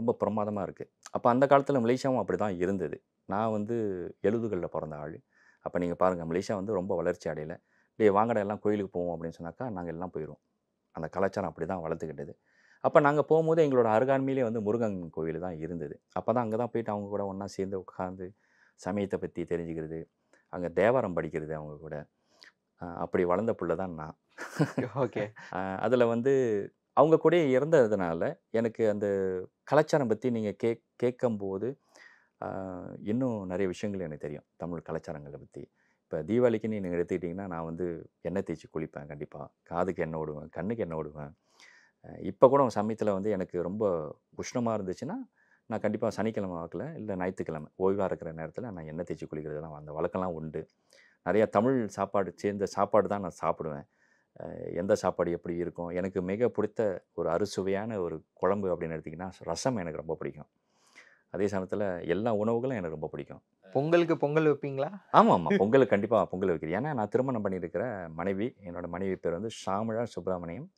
ரொம்ப பிரமாதமாக இருக்குது அப்போ அந்த காலத்தில் மலேசியாவும் அப்படி தான் இருந்தது நான் வந்து எழுதுகளில் பிறந்த ஆள் அப்போ நீங்கள் பாருங்கள் மலேசியா வந்து ரொம்ப வளர்ச்சி அடையலை இல்லையே வாங்கடா எல்லாம் கோயிலுக்கு போவோம் அப்படின்னு சொன்னாக்கா நாங்கள் எல்லாம் போயிடுவோம் அந்த கலாச்சாரம் அப்படி தான் வளர்த்துக்கிட்டது அப்போ நாங்கள் போகும்போது எங்களோட அருகாண்மையிலே வந்து முருகன் கோவில் தான் இருந்தது அப்போ தான் அங்கே தான் போயிட்டு அவங்க கூட ஒன்றா சேர்ந்து உட்காந்து சமயத்தை பற்றி தெரிஞ்சுக்கிறது அங்கே தேவாரம் படிக்கிறது அவங்க கூட அப்படி வளர்ந்த பிள்ளை தான் நான் ஓகே அதில் வந்து அவங்க கூட இறந்ததுனால எனக்கு அந்த கலாச்சாரம் பற்றி நீங்கள் கே கேட்கும்போது இன்னும் நிறைய விஷயங்கள் எனக்கு தெரியும் தமிழ் கலாச்சாரங்களை பற்றி இப்போ தீபாவளிக்கு நீங்கள் எடுத்துக்கிட்டிங்கன்னா நான் வந்து எண்ணெய் தேய்ச்சி குளிப்பேன் கண்டிப்பாக காதுக்கு எண்ணெய் விடுவேன் கண்ணுக்கு எண்ணெய் விடுவேன் இப்போ கூட சமயத்தில் வந்து எனக்கு ரொம்ப உஷ்ணமாக இருந்துச்சுன்னா நான் கண்டிப்பாக சனிக்கிழமை வாக்கில் இல்லை ஞாயிற்றுக்கிழமை ஓய்வாக இருக்கிற நேரத்தில் நான் எண்ணெய் தேய்ச்சி குளிக்கிறதுலாம் அந்த வழக்கம்லாம் உண்டு நிறையா தமிழ் சாப்பாடு சேர்ந்த சாப்பாடு தான் நான் சாப்பிடுவேன் எந்த சாப்பாடு எப்படி இருக்கும் எனக்கு மிக பிடித்த ஒரு அறுசுவையான ஒரு குழம்பு அப்படின்னு எடுத்திங்கன்னா ரசம் எனக்கு ரொம்ப பிடிக்கும் அதே சமயத்தில் எல்லா உணவுகளும் எனக்கு ரொம்ப பிடிக்கும் பொங்கலுக்கு பொங்கல் வைப்பீங்களா ஆமாம் ஆமாம் பொங்கலுக்கு கண்டிப்பாக பொங்கல் வைக்கிறேன் ஏன்னா நான் திருமணம் பண்ணியிருக்கிற மனைவி என்னோடய மனைவி பேர் வந்து ஷாமிழா சுப்பிரமணியம்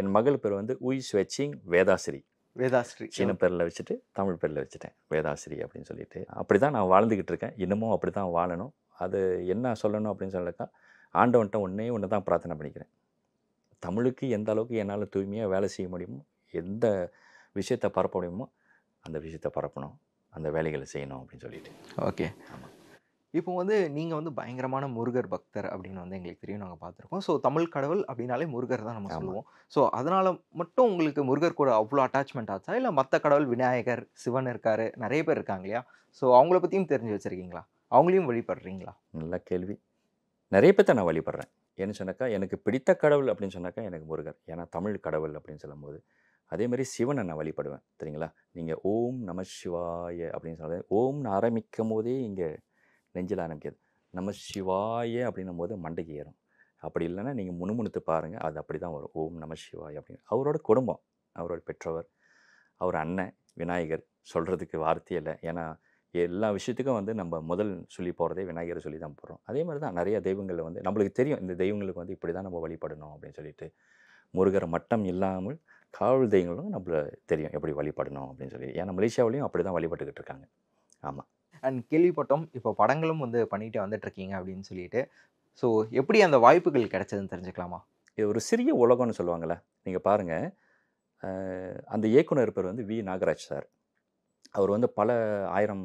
என் மகள் பேர் வந்து உய் ஸ்வெச்சிங் வேதாஸ்ரீ வேதாஸ்ரீ சின்ன பேரில் வச்சுட்டு தமிழ் பேரில் வச்சுட்டேன் வேதாஸ்ரீ அப்படின்னு சொல்லிட்டு அப்படி தான் நான் வாழ்ந்துக்கிட்டு இருக்கேன் இன்னமும் அப்படி தான் வாழணும் அது என்ன சொல்லணும் அப்படின்னு சொல்லக்கா ஆண்டவன்ட்ட ஒன்றே ஒன்று தான் பிரார்த்தனை பண்ணிக்கிறேன் தமிழுக்கு எந்த அளவுக்கு என்னால் தூய்மையாக வேலை செய்ய முடியுமோ எந்த விஷயத்தை பரப்ப முடியுமோ அந்த விஷயத்தை பரப்பணும் அந்த வேலைகளை செய்யணும் அப்படின்னு சொல்லிட்டு ஓகே ஆமாம் இப்போ வந்து நீங்கள் வந்து பயங்கரமான முருகர் பக்தர் அப்படின்னு வந்து எங்களுக்கு தெரியும் நாங்கள் பார்த்துருக்கோம் ஸோ தமிழ் கடவுள் அப்படின்னாலே முருகர் தான் நம்ம சொல்லுவோம் ஸோ அதனால் மட்டும் உங்களுக்கு முருகர் கூட அவ்வளோ அட்டாச்மெண்ட் ஆச்சா இல்லை மற்ற கடவுள் விநாயகர் சிவன் இருக்கார் நிறைய பேர் இருக்காங்க இல்லையா ஸோ அவங்கள பற்றியும் தெரிஞ்சு வச்சுருக்கீங்களா அவங்களையும் வழிபடுறீங்களா நல்ல கேள்வி நிறைய பேர்த்த நான் வழிபடுறேன் ஏன்னு சொன்னாக்கா எனக்கு பிடித்த கடவுள் அப்படின்னு சொன்னாக்கா எனக்கு முருகர் ஏன்னா தமிழ் கடவுள் அப்படின்னு சொல்லும்போது அதேமாதிரி சிவனை நான் வழிபடுவேன் சரிங்களா நீங்கள் ஓம் நம சிவாய அப்படின்னு சொல்லுறது ஓம்னு ஆரம்பிக்கும் போதே இங்கே நெஞ்சில் ஆரம்பிக்கிறது நம்ம சிவாய அப்படின்னும் போது மண்டைக்கு ஏறும் அப்படி இல்லைன்னா நீங்கள் முணுமுணுத்து பாருங்கள் அது அப்படி தான் வரும் ஓம் நம சிவாய் அப்படின்னு அவரோட குடும்பம் அவரோட பெற்றவர் அவர் அண்ணன் விநாயகர் சொல்கிறதுக்கு வார்த்தையே இல்லை ஏன்னா எல்லா விஷயத்துக்கும் வந்து நம்ம முதல் சொல்லி போகிறதே விநாயகரை சொல்லி தான் போடுறோம் அதே மாதிரி தான் நிறைய தெய்வங்கள் வந்து நம்மளுக்கு தெரியும் இந்த தெய்வங்களுக்கு வந்து இப்படி தான் நம்ம வழிபடணும் அப்படின்னு சொல்லிட்டு முருகர் மட்டம் இல்லாமல் காவல் தெய்வங்களும் நம்மளை தெரியும் எப்படி வழிபடணும் அப்படின்னு சொல்லி ஏன்னா மலேசியாவிலையும் அப்படி தான் வழிபட்டுக்கிட்டு இருக்காங்க ஆமாம் அண்ட் கேள்விப்பட்டோம் இப்போ படங்களும் வந்து பண்ணிகிட்டே வந்துட்டுருக்கீங்க அப்படின்னு சொல்லிட்டு ஸோ எப்படி அந்த வாய்ப்புகள் கிடைச்சதுன்னு தெரிஞ்சுக்கலாமா இது ஒரு சிறிய உலகம்னு சொல்லுவாங்கள்ல நீங்கள் பாருங்கள் அந்த இயக்குனர் பேர் வந்து வி நாகராஜ் சார் அவர் வந்து பல ஆயிரம்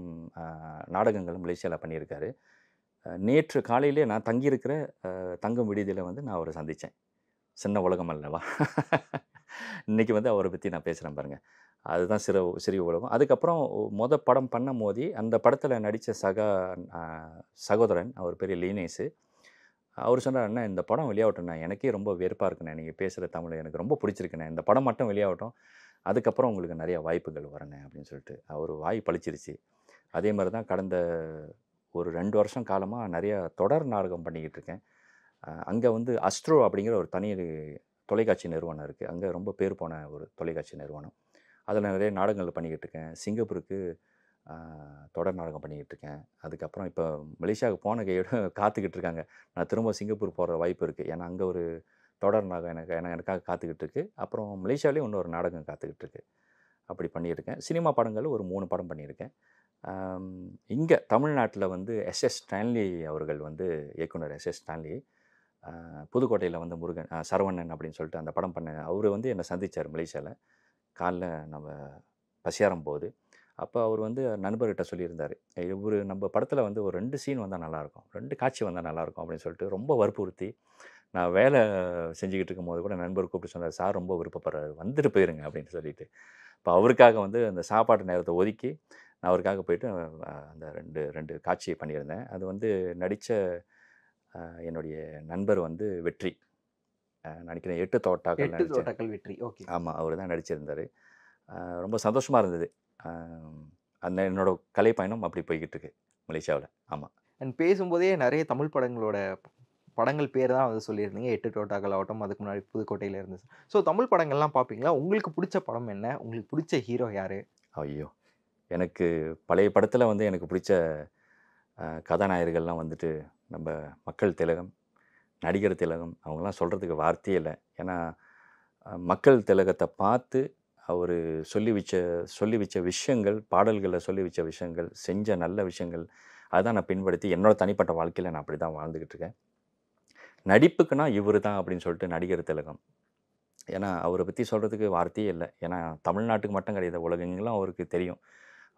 நாடகங்கள் மலேசியாவில் பண்ணியிருக்காரு நேற்று காலையிலே நான் தங்கியிருக்கிற தங்கும் விடுதியில் வந்து நான் அவரை சந்தித்தேன் சின்ன உலகம் அல்லவா இன்றைக்கி வந்து அவரை பற்றி நான் பேசுகிறேன் பாருங்கள் அதுதான் சிறு சிறிய உலகம் அதுக்கப்புறம் மொதல் படம் பண்ண மோதி அந்த படத்தில் நடித்த சகா சகோதரன் அவர் பெரிய லீனேஸு அவர் சொன்னார் அண்ணா இந்த படம் வெளியாகட்டும்ண்ணா எனக்கே ரொம்ப வெறுப்பாக இருக்குண்ணே நீங்கள் பேசுகிற தமிழ் எனக்கு ரொம்ப பிடிச்சிருக்குண்ணே இந்த படம் மட்டும் வெளியாகட்டும் அதுக்கப்புறம் உங்களுக்கு நிறையா வாய்ப்புகள் வரணும் அப்படின்னு சொல்லிட்டு அவர் வாய் பழிச்சிருச்சு அதே மாதிரி தான் கடந்த ஒரு ரெண்டு வருஷம் காலமாக நிறையா தொடர் நாடகம் பண்ணிக்கிட்டு இருக்கேன் அங்கே வந்து அஸ்ட்ரோ அப்படிங்கிற ஒரு தனி தொலைக்காட்சி நிறுவனம் இருக்குது அங்கே ரொம்ப பேர் போன ஒரு தொலைக்காட்சி நிறுவனம் அதில் நிறைய நாடகங்கள் பண்ணிக்கிட்டு இருக்கேன் சிங்கப்பூருக்கு தொடர் நாடகம் பண்ணிக்கிட்டு இருக்கேன் அதுக்கப்புறம் இப்போ மலேசியாவுக்கு போன கையோட [LAUGHS] காத்துக்கிட்டு இருக்காங்க நான் திரும்ப சிங்கப்பூர் போகிற வாய்ப்பு இருக்குது ஏன்னா அங்கே ஒரு தொடர் நாடகம் எனக்கு எனக்கு எனக்காக காத்துக்கிட்டு இருக்குது அப்புறம் மலேசியாவிலேயும் இன்னொரு நாடகம் காத்துக்கிட்டு இருக்கு அப்படி பண்ணியிருக்கேன் சினிமா படங்கள் ஒரு மூணு படம் பண்ணியிருக்கேன் இங்கே தமிழ்நாட்டில் வந்து எஸ் எஸ் ஸ்டான்லி அவர்கள் வந்து இயக்குனர் எஸ் எஸ் ஸ்டான்லி புதுக்கோட்டையில் வந்து முருகன் சரவணன் அப்படின்னு சொல்லிட்டு அந்த படம் பண்ண அவர் வந்து என்னை சந்தித்தார் மலேசியாவில் காலைல நம்ம பசியாரும் போகுது அப்போ அவர் வந்து நண்பர்கிட்ட சொல்லியிருந்தார் இவர் நம்ம படத்தில் வந்து ஒரு ரெண்டு சீன் வந்தால் நல்லாயிருக்கும் ரெண்டு காட்சி வந்தால் நல்லாயிருக்கும் அப்படின்னு சொல்லிட்டு ரொம்ப வற்புறுத்தி நான் வேலை செஞ்சுக்கிட்டு இருக்கும்போது கூட நண்பர் கூப்பிட்டு சொன்னார் சார் ரொம்ப விருப்பப்படுறாரு வந்துட்டு போயிருங்க அப்படின்னு சொல்லிட்டு இப்போ அவருக்காக வந்து அந்த சாப்பாட்டு நேரத்தை ஒதுக்கி நான் அவருக்காக போயிட்டு அந்த ரெண்டு ரெண்டு காட்சியை பண்ணியிருந்தேன் அது வந்து நடித்த என்னுடைய நண்பர் வந்து வெற்றி நினைக்கிறேன் எட்டு தோட்டாக்கள் எட்டு தோட்டாக்கள் வெற்றி ஓகே ஆமாம் அவர் தான் நடிச்சிருந்தார் ரொம்ப சந்தோஷமாக இருந்தது அந்த என்னோட கலை பயணம் அப்படி போய்கிட்டு இருக்கு மலேசியாவில் ஆமாம் அண்ட் பேசும்போதே நிறைய தமிழ் படங்களோட படங்கள் பேர் தான் வந்து சொல்லியிருந்தீங்க எட்டு டோட்டாக்கள் ஆகட்டும் அதுக்கு முன்னாடி புதுக்கோட்டையில் இருந்து ஸோ தமிழ் படங்கள்லாம் பார்ப்பீங்களா உங்களுக்கு பிடிச்ச படம் என்ன உங்களுக்கு பிடிச்ச ஹீரோ யார் ஐயோ எனக்கு பழைய படத்தில் வந்து எனக்கு பிடிச்ச கதாநாயகர்கள்லாம் வந்துட்டு நம்ம மக்கள் திலகம் நடிகர் திலகம் அவங்களாம் சொல்கிறதுக்கு வார்த்தையே இல்லை ஏன்னா மக்கள் திலகத்தை பார்த்து அவர் சொல்லி வச்ச சொல்லி வச்ச விஷயங்கள் பாடல்களில் சொல்லி வச்ச விஷயங்கள் செஞ்ச நல்ல விஷயங்கள் அதுதான் நான் பின்படுத்தி என்னோடய தனிப்பட்ட வாழ்க்கையில் நான் அப்படி தான் வாழ்ந்துக்கிட்டு இருக்கேன் நடிப்புக்குன்னா இவர் தான் அப்படின்னு சொல்லிட்டு நடிகர் திலகம் ஏன்னா அவரை பற்றி சொல்கிறதுக்கு வார்த்தையே இல்லை ஏன்னா தமிழ்நாட்டுக்கு மட்டும் கிடையாது உலகங்களும் அவருக்கு தெரியும்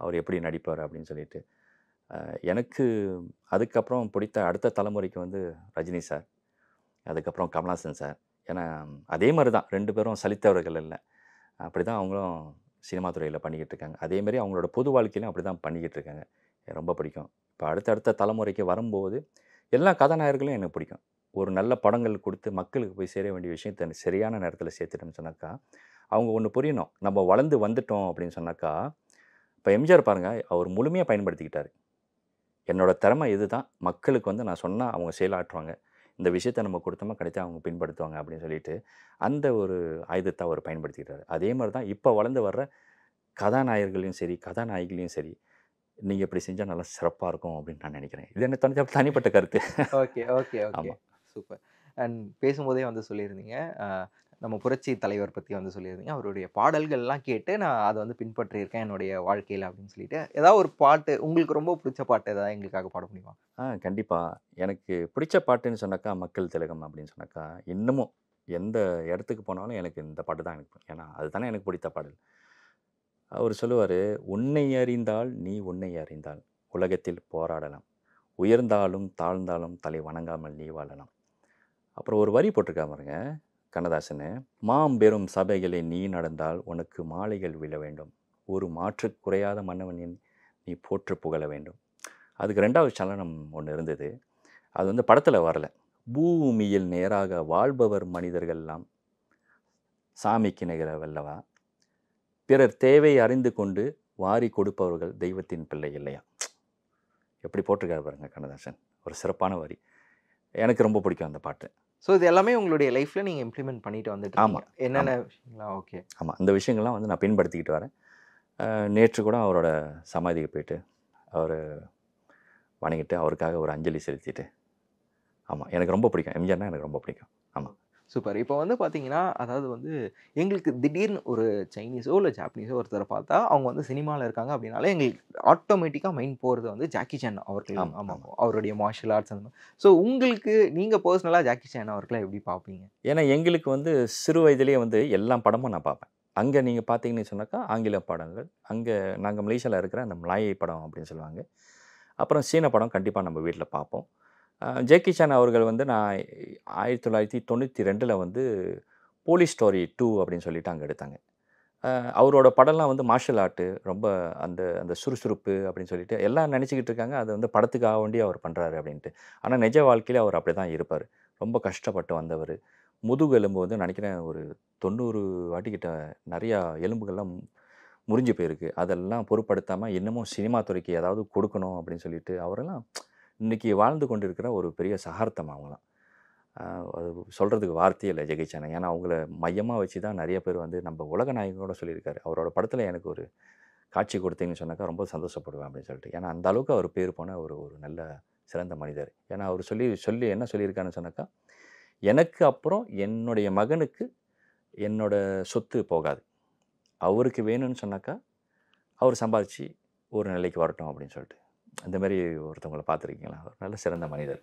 அவர் எப்படி நடிப்பார் அப்படின்னு சொல்லிட்டு எனக்கு அதுக்கப்புறம் பிடித்த அடுத்த தலைமுறைக்கு வந்து ரஜினி சார் அதுக்கப்புறம் கமலாசன் சார் ஏன்னா அதே மாதிரி தான் ரெண்டு பேரும் சலித்தவர்கள் இல்லை அப்படி தான் அவங்களும் சினிமா துறையில் பண்ணிக்கிட்டு இருக்காங்க அதேமாரி அவங்களோட பொது வாழ்க்கையிலும் அப்படி தான் பண்ணிக்கிட்டு இருக்காங்க ரொம்ப பிடிக்கும் இப்போ அடுத்தடுத்த தலைமுறைக்கு வரும்போது எல்லா கதாநாயகர்களும் எனக்கு பிடிக்கும் ஒரு நல்ல படங்கள் கொடுத்து மக்களுக்கு போய் சேர வேண்டிய விஷயத்த சரியான நேரத்தில் சேர்த்துட்டோம்னு சொன்னாக்கா அவங்க ஒன்று புரியணும் நம்ம வளர்ந்து வந்துட்டோம் அப்படின்னு சொன்னாக்கா இப்போ எம்ஜிஆர் பாருங்கள் அவர் முழுமையாக பயன்படுத்திக்கிட்டார் என்னோடய திறமை இது தான் மக்களுக்கு வந்து நான் சொன்னால் அவங்க செயலாற்றுவாங்க இந்த விஷயத்தை நம்ம கொடுத்தோமா கிடைத்தா அவங்க பின்படுத்துவாங்க அப்படின்னு சொல்லிட்டு அந்த ஒரு ஆயுதத்தை அவர் பயன்படுத்திக்கிறாரு அதே மாதிரி தான் இப்போ வளர்ந்து வர்ற கதாநாயகர்களையும் சரி கதாநாயகிலையும் சரி நீங்கள் இப்படி செஞ்சால் நல்லா சிறப்பாக இருக்கும் அப்படின்னு நான் நினைக்கிறேன் இது எனக்கு தனிப்பட்ட கருத்து ஓகே ஓகே ஆமாம் சூப்பர் அண்ட் பேசும்போதே வந்து சொல்லியிருந்தீங்க நம்ம புரட்சி தலைவர் பற்றி வந்து சொல்லியிருந்தீங்க அவருடைய பாடல்கள்லாம் கேட்டு நான் அதை வந்து பின்பற்றியிருக்கேன் என்னுடைய வாழ்க்கையில் அப்படின்னு சொல்லிட்டு ஏதாவது ஒரு பாட்டு உங்களுக்கு ரொம்ப பிடிச்ச பாட்டு ஏதாவது எங்களுக்காக பாட முடியுமா ஆ கண்டிப்பாக எனக்கு பிடிச்ச பாட்டுன்னு சொன்னாக்கா மக்கள் திலகம் அப்படின்னு சொன்னாக்கா இன்னமும் எந்த இடத்துக்கு போனாலும் எனக்கு இந்த பாட்டு தான் எனக்கு ஏன்னா அதுதானே எனக்கு பிடித்த பாடல் அவர் சொல்லுவார் உன்னை அறிந்தால் நீ உன்னை அறிந்தால் உலகத்தில் போராடலாம் உயர்ந்தாலும் தாழ்ந்தாலும் தலை வணங்காமல் நீ வாழலாம் அப்புறம் ஒரு வரி போட்டிருக்கா பாருங்க கண்ணதாசனு மாம்பெரும் சபைகளை நீ நடந்தால் உனக்கு மாலைகள் விழ வேண்டும் ஒரு மாற்று குறையாத மன்னவனின் நீ போற்று புகழ வேண்டும் அதுக்கு ரெண்டாவது சலனம் ஒன்று இருந்தது அது வந்து படத்தில் வரல பூமியில் நேராக வாழ்பவர் மனிதர்கள்லாம் சாமிக்கு நிகரவல்லவா பிறர் தேவை அறிந்து கொண்டு வாரி கொடுப்பவர்கள் தெய்வத்தின் பிள்ளை இல்லையா எப்படி போட்டிருக்காரு பாருங்கள் கண்ணதாசன் ஒரு சிறப்பான வரி எனக்கு ரொம்ப பிடிக்கும் அந்த பாட்டு ஸோ இது எல்லாமே உங்களுடைய லைஃப்பில் நீங்கள் இம்ப்ளிமெண்ட் பண்ணிட்டு வந்துட்டு ஆமாம் என்னென்ன விஷயங்களா ஓகே ஆமாம் அந்த விஷயங்கள்லாம் வந்து நான் பின்படுத்திக்கிட்டு வரேன் நேற்று கூட அவரோட சமாதிக்கு போயிட்டு அவர் வணங்கிட்டு அவருக்காக ஒரு அஞ்சலி செலுத்திட்டு ஆமாம் எனக்கு ரொம்ப பிடிக்கும் எம்ஜிஆர்னா எனக்கு ரொம்ப பிடிக்கும் ஆமாம் சூப்பர் இப்போ வந்து பார்த்தீங்கன்னா அதாவது வந்து எங்களுக்கு திடீர்னு ஒரு சைனீஸோ இல்லை ஜாப்பனீஸோ ஒருத்தரை பார்த்தா அவங்க வந்து சினிமாவில் இருக்காங்க அப்படின்னால எங்களுக்கு ஆட்டோமேட்டிக்காக மைண்ட் போகிறது வந்து ஜாக்கி சேன் அவர்கள் ஆமாம் அவருடைய மார்ஷியல் ஆர்ட்ஸ் அந்த ஸோ உங்களுக்கு நீங்கள் பர்சனலாக ஜாக்கி சேன் அவர்களை எப்படி பார்ப்பீங்க ஏன்னா எங்களுக்கு வந்து சிறு வயதிலேயே வந்து எல்லா படமும் நான் பார்ப்பேன் அங்கே நீங்கள் பார்த்தீங்கன்னு சொன்னாக்கா ஆங்கில படங்கள் அங்கே நாங்கள் மலேசியாவில் இருக்கிற அந்த மலாயை படம் அப்படின்னு சொல்லுவாங்க அப்புறம் சீன படம் கண்டிப்பாக நம்ம வீட்டில் பார்ப்போம் ஜேகி சான் அவர்கள் வந்து நான் ஆயிரத்தி தொள்ளாயிரத்தி தொண்ணூற்றி ரெண்டில் வந்து போலீஸ் ஸ்டோரி டூ அப்படின்னு சொல்லிட்டு அங்கே எடுத்தாங்க அவரோட படம்லாம் வந்து மார்ஷல் ஆர்ட்டு ரொம்ப அந்த அந்த சுறுசுறுப்பு அப்படின்னு சொல்லிட்டு எல்லாம் நினச்சிக்கிட்டு இருக்காங்க அது வந்து படத்துக்காக வேண்டி அவர் பண்ணுறாரு அப்படின்ட்டு ஆனால் நிஜ வாழ்க்கையில் அவர் அப்படி தான் இருப்பார் ரொம்ப கஷ்டப்பட்டு வந்தவர் முதுகு எலும்பு வந்து நினைக்கிறேன் ஒரு தொண்ணூறு வாட்டிக்கிட்ட நிறையா எலும்புகள்லாம் முறிஞ்சு போயிருக்கு அதெல்லாம் பொருட்படுத்தாமல் இன்னமும் சினிமா துறைக்கு ஏதாவது கொடுக்கணும் அப்படின்னு சொல்லிட்டு அவரெல்லாம் இன்றைக்கி வாழ்ந்து கொண்டிருக்கிற ஒரு பெரிய சகார்த்தம் அவங்களாம் அது சொல்கிறதுக்கு வார்த்தையே இல்லை ஜெகிச்சானே ஏன்னா அவங்கள மையமாக வச்சு தான் நிறைய பேர் வந்து நம்ம உலக நாயகனோட சொல்லியிருக்காரு அவரோட படத்தில் எனக்கு ஒரு காட்சி கொடுத்தீங்கன்னு சொன்னாக்கா ரொம்ப சந்தோஷப்படுவேன் அப்படின்னு சொல்லிட்டு ஏன்னா அந்த அளவுக்கு அவர் பேர் போன ஒரு ஒரு நல்ல சிறந்த மனிதர் ஏன்னா அவர் சொல்லி சொல்லி என்ன சொல்லியிருக்காருன்னு சொன்னாக்கா எனக்கு அப்புறம் என்னுடைய மகனுக்கு என்னோட சொத்து போகாது அவருக்கு வேணும்னு சொன்னாக்கா அவர் சம்பாதிச்சு ஒரு நிலைக்கு வரட்டும் அப்படின்னு சொல்லிட்டு அந்த மாதிரி ஒருத்தவங்களை பார்த்துருக்கீங்களா ஒரு நல்ல சிறந்த மனிதர்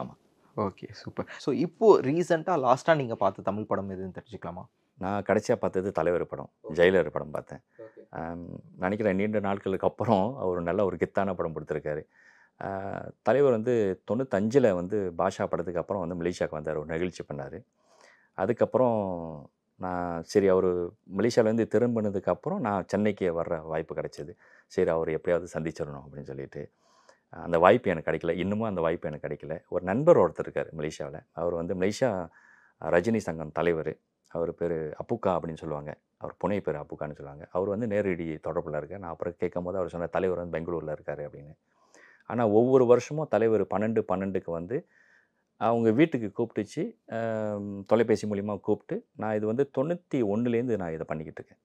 ஆமாம் ஓகே சூப்பர் ஸோ இப்போது ரீசெண்டாக லாஸ்ட்டாக நீங்கள் பார்த்த தமிழ் படம் எதுன்னு தெரிஞ்சுக்கலாமா நான் கடைசியாக பார்த்தது தலைவர் படம் ஜெயிலர் படம் பார்த்தேன் நினைக்கிறேன் நீண்ட நாட்களுக்கு அப்புறம் அவர் நல்ல ஒரு கெத்தான படம் கொடுத்துருக்காரு தலைவர் வந்து தொண்ணூத்தஞ்சில் வந்து பாஷா படத்துக்கு அப்புறம் வந்து மலேசியாவுக்கு வந்தார் ஒரு நிகழ்ச்சி பண்ணார் அதுக்கப்புறம் நான் சரி அவர் மலேசியாவிலேருந்து அப்புறம் நான் சென்னைக்கு வர்ற வாய்ப்பு கிடைச்சிது சரி அவர் எப்படியாவது சந்திச்சிடணும் அப்படின்னு சொல்லிட்டு அந்த வாய்ப்பு எனக்கு கிடைக்கல இன்னமும் அந்த வாய்ப்பு எனக்கு கிடைக்கல ஒரு நண்பர் ஒருத்தர் இருக்கார் மலேசியாவில் அவர் வந்து மலேசியா ரஜினி சங்கம் தலைவர் அவர் பேர் அப்புக்கா அப்படின்னு சொல்லுவாங்க அவர் புனை பேர் அப்புக்கான்னு சொல்லுவாங்க அவர் வந்து நேரடி தொடர்பில் இருக்கார் நான் அப்புறம் கேட்கும் போது அவர் சொன்ன தலைவர் வந்து பெங்களூரில் இருக்கார் அப்படின்னு ஆனால் ஒவ்வொரு வருஷமும் தலைவர் பன்னெண்டு பன்னெண்டுக்கு வந்து அவங்க வீட்டுக்கு கூப்பிட்டுச்சு தொலைபேசி மூலிமா கூப்பிட்டு நான் இது வந்து தொண்ணூற்றி ஒன்றுலேருந்து நான் இதை பண்ணிக்கிட்டு இருக்கேன்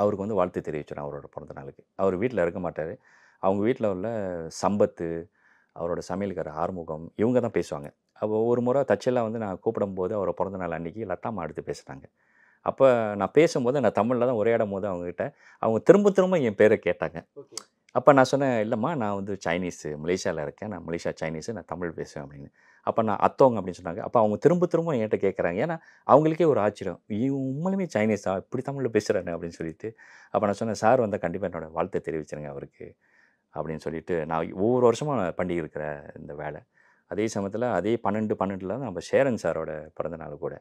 அவருக்கு வந்து வாழ்த்து தெரிவிச்சிடும் அவரோட பிறந்த நாளுக்கு அவர் வீட்டில் இருக்க மாட்டார் அவங்க வீட்டில் உள்ள சம்பத்து அவரோட சமையல்கார ஆறுமுகம் இவங்க தான் பேசுவாங்க அப்போ ஒரு முறை தச்செல்லாம் வந்து நான் கூப்பிடும்போது அவரை பிறந்த நாள் அன்றைக்கி லட்டாமா எடுத்து பேசுகிறாங்க அப்போ நான் பேசும்போது நான் தமிழில் தான் உரையாடும் போது அவங்ககிட்ட அவங்க திரும்ப திரும்ப என் பேரை கேட்டாங்க அப்போ நான் சொன்னேன் இல்லைம்மா நான் வந்து சைனீஸு மலேசியாவில் இருக்கேன் நான் மலேசியா சைனீஸு நான் தமிழ் பேசுவேன் அப்படின்னு அப்போ நான் அத்தவங்க அப்படின்னு சொன்னாங்க அப்போ அவங்க திரும்ப திரும்ப என்கிட்ட கேட்குறாங்க ஏன்னா அவங்களுக்கே ஒரு ஆச்சரியம் இவன் உண்மையிலுமே சைனீஸ் இப்படி தமிழில் பேசுகிறானு அப்படின்னு சொல்லிட்டு அப்போ நான் சொன்னேன் சார் வந்தால் கண்டிப்பாக என்னோடய வாழ்த்தை தெரிவிச்சிருங்க அவருக்கு அப்படின்னு சொல்லிட்டு நான் ஒவ்வொரு வருஷமாக பண்டிகை இருக்கிற இந்த வேலை அதே சமயத்தில் அதே பன்னெண்டு பன்னெண்டில் தான் நம்ம சேரன் சாரோட பிறந்தநாள் கூட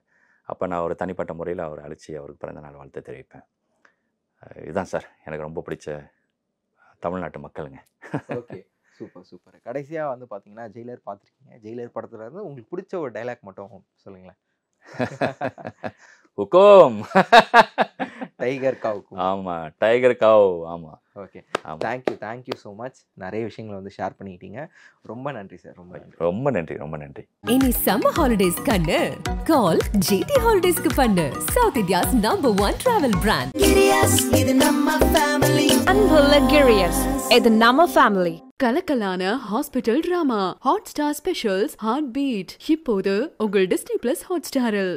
அப்போ நான் ஒரு தனிப்பட்ட முறையில் அவர் அழைச்சி அவருக்கு பிறந்தநாள் வாழ்த்து தெரிவிப்பேன் இதுதான் சார் எனக்கு ரொம்ப பிடிச்ச தமிழ்நாட்டு மக்களுங்க சூப்பர் கடைசியாக வந்து பார்த்தீங்கன்னா ஜெயிலர் பார்த்துருக்கீங்க ஜெயிலர் படத்தில் இருந்து உங்களுக்கு பிடிச்ச ஒரு டைலாக் மட்டும் சொல்லுங்களேன் உக்கோம் [LAUGHS] [LAUGHS] டைகர் காவுக்கும் ஆமாம் டைகர் காவ் ஆமாம் okay thank you thank you so much நிறைய விஷயங்களை வந்து ஷேர் பண்ணிக்கிட்டீங்க ரொம்ப நன்றி சார் ரொம்ப ரொம்ப நன்றி ரொம்ப நன்றி இனி சம்மர் ஹாலிடேஸ் கண்ணு கால் ஜிடி ஹாலிடேஸ்க்கு பண்ணு south India's number one travel brand இது நம்ம ஃபேமிலி அன்புள்ள கிரியஸ் இது நம்ம ஃபேமிலி கலக்கலான hospital drama Hotstar specials heartbeat இப்போது உங்கள் டிஸ்னி பிளஸ் ஹாட் ஸ்டாரில்